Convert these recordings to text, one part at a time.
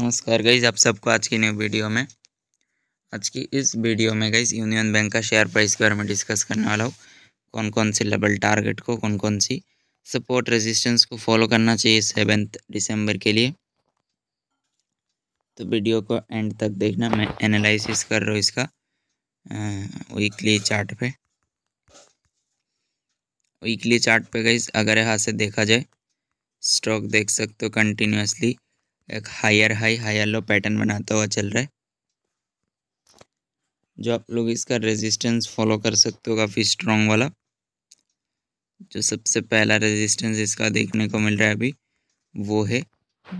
नमस्कार गईज आप सबको आज की न्यू वीडियो में आज की इस वीडियो में गईज यूनियन बैंक का शेयर प्राइस के बारे में डिस्कस करने वाला हूँ कौन कौन से लेवल टारगेट को कौन कौन सी सपोर्ट रेजिस्टेंस को फॉलो करना चाहिए सेवेंथ दिसंबर के लिए तो वीडियो को एंड तक देखना मैं एनालिसिस कर रहा हूँ इसका वीकली चार्ट पे वीकली चार्ट पे गई अगर यहाँ से देखा जाए स्टॉक देख सकते हो कंटिन्यूसली एक higher high higher low pattern बनाता हुआ चल रहा है जो आप लोग इसका रेजिस्टेंस फॉलो कर सकते हो काफ़ी स्ट्रॉन्ग वाला जो सबसे पहला रेजिस्टेंस इसका देखने को मिल रहा है अभी वो है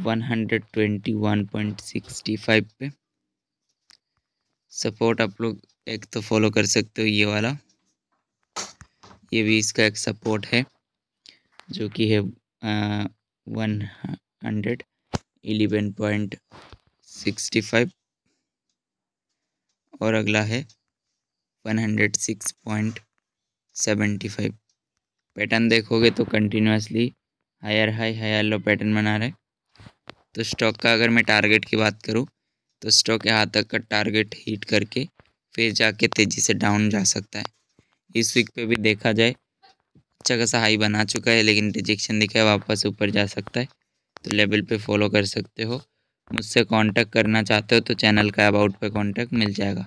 121.65 पे सपोर्ट आप लोग एक तो फॉलो कर सकते हो ये वाला ये भी इसका एक सपोर्ट है जो कि है one hundred eleven point sixty five और अगला है one hundred six point seventy five pattern देखोगे तो continuously higher high higher low pattern बना रहे तो स्टॉक का अगर मैं टारगेट की बात करूँ तो स्टॉक यहाँ तक का टारगेट हीट करके फिर जाके तेज़ी से डाउन जा सकता है इस वीक पे भी देखा जाए अच्छा खासा हाई बना चुका है लेकिन रिजेक्शन दिखा है वापस ऊपर जा सकता है तो लेवल पे फॉलो कर सकते हो मुझसे कांटेक्ट करना चाहते हो तो चैनल का अबाउट पे कांटेक्ट मिल जाएगा